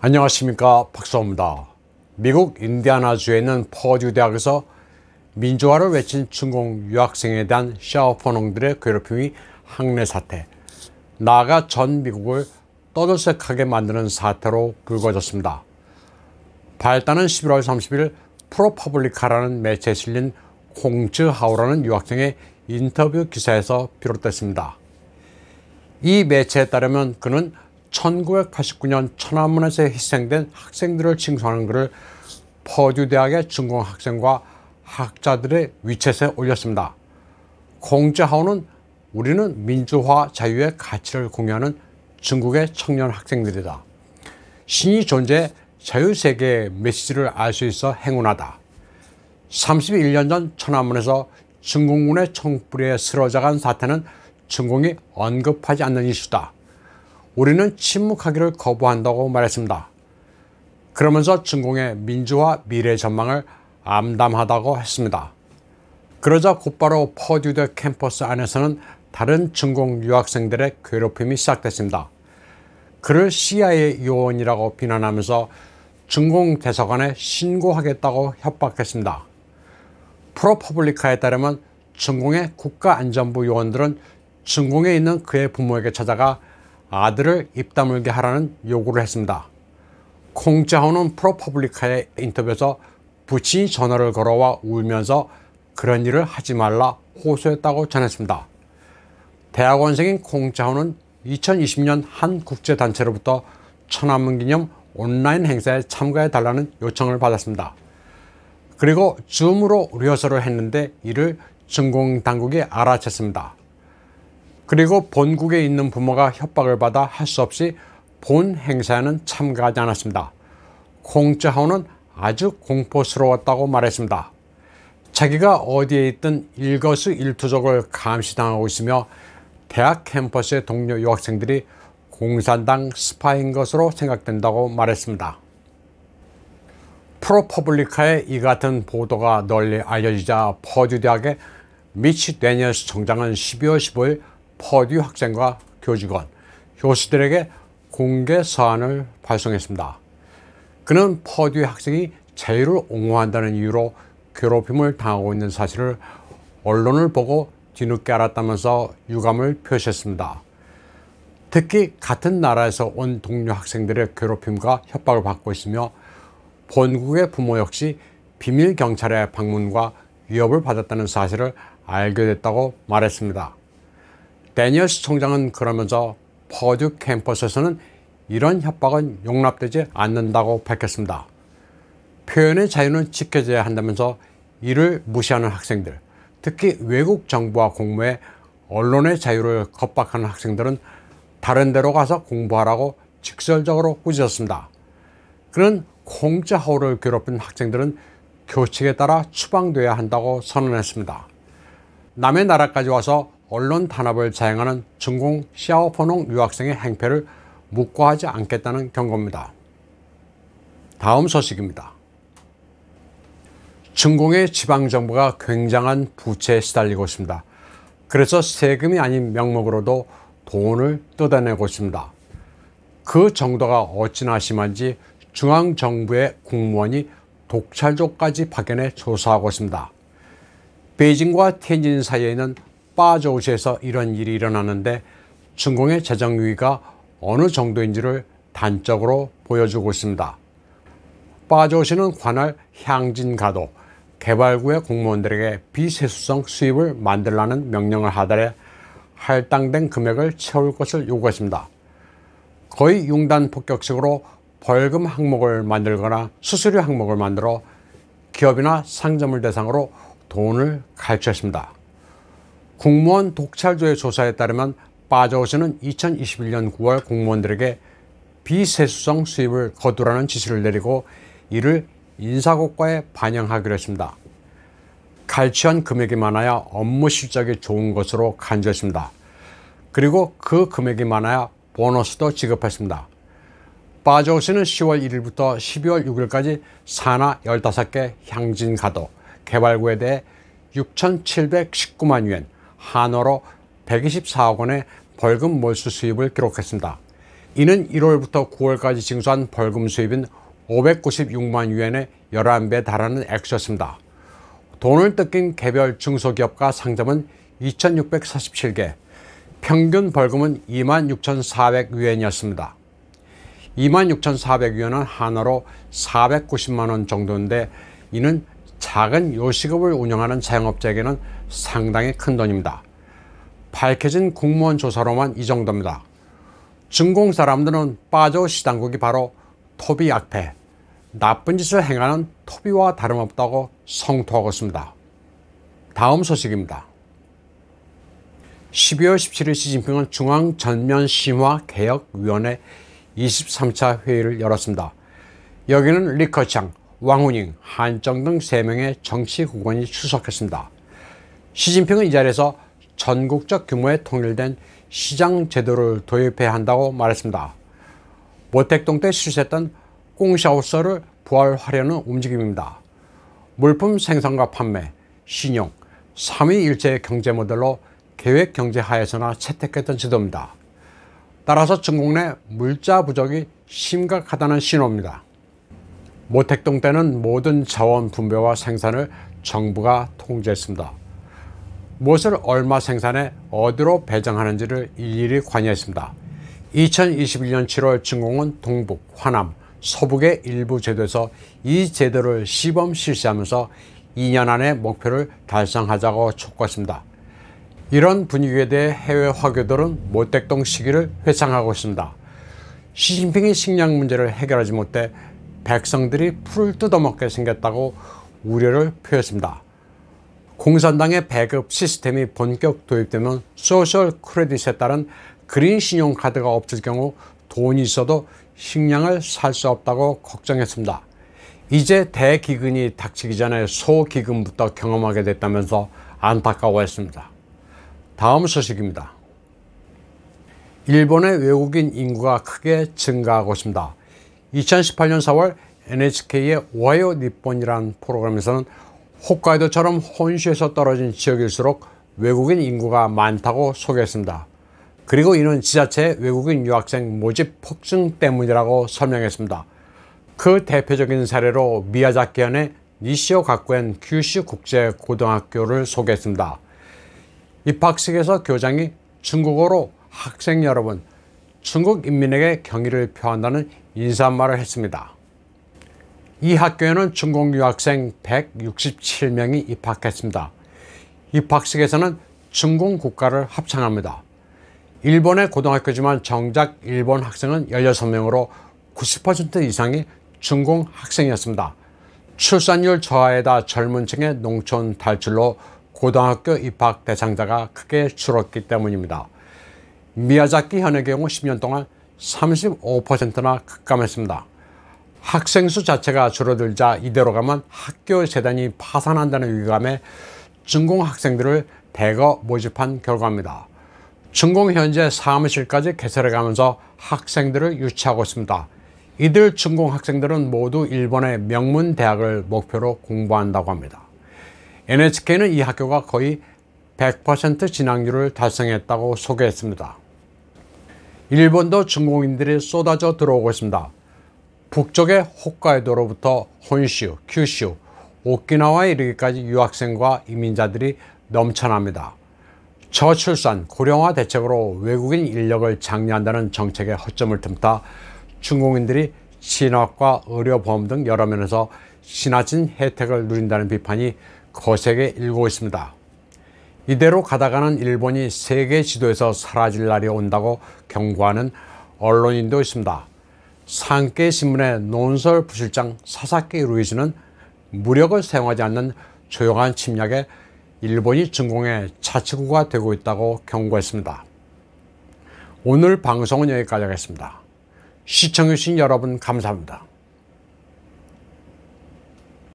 안녕하십니까 박사입니다 미국 인디아나주에 있는 퍼듀 대학에서 민주화를 외친 중공 유학생에 대한 샤오퍼농들의 괴롭힘이 학내 사태 나아가 전 미국을 떠들썩하게 만드는 사태로 불거졌습니다 발단은 11월 30일 프로퍼블리카라는 매체에 실린 홍즈 하우라는 유학생의 인터뷰 기사에서 비롯됐습니다 이 매체에 따르면 그는 1989년 천안문에서 희생된 학생들을 칭송하는 글을 퍼듀 대학의 전공 학생과 학자들의 위챗에 올렸습니다. 공제하우는 우리는 민주화 자유의 가치를 공유하는 중국의 청년 학생들이다. 신이 존재 자유세계의 메시지를 알 수 있어 행운하다. 31년 전 천안문에서 중공군의 총뿌에 쓰러져간 사태는 중공이 언급하지 않는 이슈다. 우리는 침묵하기를 거부한다고 말했습니다. 그러면서 중공의 민주화 미래 전망을 암담하다고 했습니다. 그러자 곧바로 퍼듀드 캠퍼스 안에서는 다른 중공 유학생들의 괴롭힘이 시작됐습니다. 그를 CIA 요원이라고 비난하면서 중공 대사관에 신고하겠다고 협박했습니다. 프로퍼블리카에 따르면 중공의 국가안전부 요원들은 중공에 있는 그의 부모에게 찾아가 아들을 입다물게 하라는 요구를 했습니다. 콩자호는 프로퍼블리카의 인터뷰에서 부친이 전화를 걸어와 울면서 그런 일을 하지 말라 호소했다고 전했습니다. 대학원생인 콩자호는 2020년 한 국제단체로부터 천안문 기념 온라인 행사에 참가해달라는 요청을 받았습니다. 그리고 줌으로 리허설을 했는데 이를 중공당국이 알아챘습니다. 그리고 본국에 있는 부모가 협박을 받아 할 수 없이 본 행사에는 참가하지 않았습니다. 공짜하우는 아주 공포스러웠다고 말했습니다. 자기가 어디에 있든 일거수 일투족을 감시당하고 있으며 대학 캠퍼스의 동료 유학생들이 공산당 스파인 것으로 생각된다고 말했습니다. 프로퍼블리카의 이 같은 보도가 널리 알려지자 퍼듀 대학의 미치 데니얼스 총장은 12월 15일 퍼듀 학생과 교직원, 교수들에게 공개 서한을 발송했습니다. 그는 퍼듀 학생이 자유를 옹호한다는 이유로 괴롭힘을 당하고 있는 사실을 언론을 보고 뒤늦게 알았다면서 유감을 표시했습니다. 특히 같은 나라에서 온 동료 학생들의 괴롭힘과 협박을 받고 있으며 본국의 부모 역시 비밀 경찰의 방문과 위협을 받았다는 사실을 알게 됐다고 말했습니다. 데니얼 총장은 그러면서 퍼듀 캠퍼스에서는 이런 협박은 용납되지 않는다고 밝혔습니다. 표현의 자유는 지켜져야 한다면서 이를 무시하는 학생들, 특히 외국 정부와 공무에 언론의 자유를 겁박하는 학생들은 다른 데로 가서 공부하라고 직설적으로 꾸짖었습니다. 그는 공짜 허우를 괴롭힌 학생들은 교칙에 따라 추방돼야 한다고 선언했습니다. 남의 나라까지 와서 언론 탄압을 자행하는 전공 샤오퍼농 유학생의 행패를 묵과하지 않겠다는 경고입니다. 다음 소식입니다. 중공의 지방정부가 굉장한 부채에 시달리고 있습니다. 그래서 세금이 아닌 명목으로도 돈을 뜯어내고 있습니다. 그 정도가 어찌나 심한지 중앙정부의 공무원이 독찰조까지 파견해 조사하고 있습니다. 베이징과 텐진 사이에 있는 빠져오셔서 이런 일이 일어나는데 중공의 재정 위기가 어느 정도인지를 단적으로 보여주고 있습니다. 빠져오시는 관할 향진가도 개발구의 공무원들에게 비세수성 수입을 만들라는 명령을 하달해 할당된 금액을 채울 것을 요구했습니다. 거의 융단 폭격식으로 벌금 항목을 만들거나 수수료 항목을 만들어 기업이나 상점을 대상으로 돈을 갈취했습니다. 국무원 독찰조의 조사에 따르면 빠져오스는 2021년 9월 공무원들에게 비세수성 수입을 거두라는 지시를 내리고 이를 인사고과에 반영하기로 했습니다. 갈취한 금액이 많아야 업무 실적이 좋은 것으로 간주했습니다. 그리고 그 금액이 많아야 보너스도 지급했습니다. 빠져오 씨는 10월 1일부터 12월 6일까지 산하 15개 향진 가도 개발구에 대해 6,719만 위엔 한화로 124억 원의 벌금 몰수 수입을 기록했습니다. 이는 1월부터 9월까지 징수한 벌금 수입인 596만 위안의 11배에 달하는 액수였습니다. 돈을 뜯긴 개별 중소기업과 상점은 2647개, 평균 벌금은 26,400위안이었습니다. 26,400위안은 한화로 490만원 정도인데 이는 작은 요식업을 운영하는 자영업자에게는 상당히 큰 돈입니다. 밝혀진 공무원 조사로만 이 정도입니다. 중공 사람들은 빠져 시당국이 바로 토비 악패, 나쁜 짓을 행하는 토비와 다름없다고 성토하고 있습니다. 다음 소식입니다. 12월 17일 시진핑은 중앙전면심화개혁위원회 23차 회의를 열었습니다. 여기는 리커창, 왕훈잉, 한정 등 3명의 정치 후보이 출석했습니다. 시진핑은 이 자리에서 전국적 규모의 통일된 시장 제도를 도입해야 한다고 말했습니다. 모택동 때 실시했던 꽁샤오서를 부활하려는 움직임입니다. 물품 생산과 판매, 신용, 3위 일체의 경제 모델로 계획 경제 하에서나 채택했던 제도입니다 따라서 전국 내 물자 부족이 심각하다는 신호입니다. 모택동 때는 모든 자원 분배와 생산을 정부가 통제했습니다. 무엇을 얼마 생산해 어디로 배정하는지를 일일이 관여했습니다. 2021년 7월 증공은 동북, 화남, 서북의 일부 제도에서 이 제도를 시범 실시하면서 2년 안에 목표를 달성하자고 촉구했습니다. 이런 분위기에 대해 해외 화교들은 모택동 시기를 회상하고 있습니다. 시진핑이 식량 문제를 해결하지 못해 백성들이 풀을 뜯어먹게 생겼다고 우려를 표했습니다. 공산당의 배급 시스템이 본격 도입되면 소셜 크레딧에 따른 그린 신용카드가 없을 경우 돈이 있어도 식량을 살 수 없다고 걱정했습니다. 이제 대기근이 닥치기 전에 소기근부터 경험하게 됐다면서 안타까워했습니다. 다음 소식입니다. 일본의 외국인 인구가 크게 증가하고 있습니다. 2018년 4월 NHK의 와이어 니폰이라는 프로그램에서는 홋카이도처럼 혼슈에서 떨어진 지역일수록 외국인 인구가 많다고 소개했습니다. 그리고 이는 지자체 외국인 유학생 모집 폭증 때문이라고 설명했습니다. 그 대표적인 사례로 미야자키현의 니시오 가쿠엔 규슈 국제 고등학교를 소개했습니다. 입학식에서 교장이 중국어로 학생 여러분, 중국 인민에게 경의를 표한다는 인사말을 했습니다. 이 학교에는 중국 유학생 167명이 입학했습니다. 입학식에서는 중공 국가를 합창합니다. 일본의 고등학교지만 정작 일본 학생은 16명으로 90% 이상이 중공 학생이었습니다. 출산율 저하에다 젊은 층의 농촌 탈출로 고등학교 입학 대상자가 크게 줄었기 때문입니다. 미야자키 현의 경우 10년 동안 35%나 급감했습니다. 학생 수 자체가 줄어들자 이대로 가면 학교 재단이 파산한다는 위감에 준공 학생들을 대거 모집한 결과입니다. 준공 현재 사무실까지 개설해가면서 학생들을 유치하고 있습니다. 이들 준공 학생들은 모두 일본의 명문 대학을 목표로 공부한다고 합니다. NHK는 이 학교가 거의 100% 진학률을 달성했다고 소개했습니다. 일본도 중국인들이 쏟아져 들어오고 있습니다. 북쪽의 홋카이도로부터 혼슈, 큐슈, 오키나와에 이르기까지 유학생과 이민자들이 넘쳐납니다. 저출산, 고령화 대책으로 외국인 인력을 장려한다는 정책의 허점을 틈타 중국인들이 신학과 의료보험 등 여러 면에서 지나친 혜택을 누린다는 비판이 거세게 일고 있습니다. 이대로 가다가는 일본이 세계 지도에서 사라질 날이 온다고 경고하는 언론인도 있습니다. 상계 신문의 논설 부실장 사사키 루이즈는 무력을 사용하지 않는 조용한 침략에 일본이 전공의 자치구가 되고 있다고 경고했습니다. 오늘 방송은 여기까지 하겠습니다. 시청해주신 여러분 감사합니다.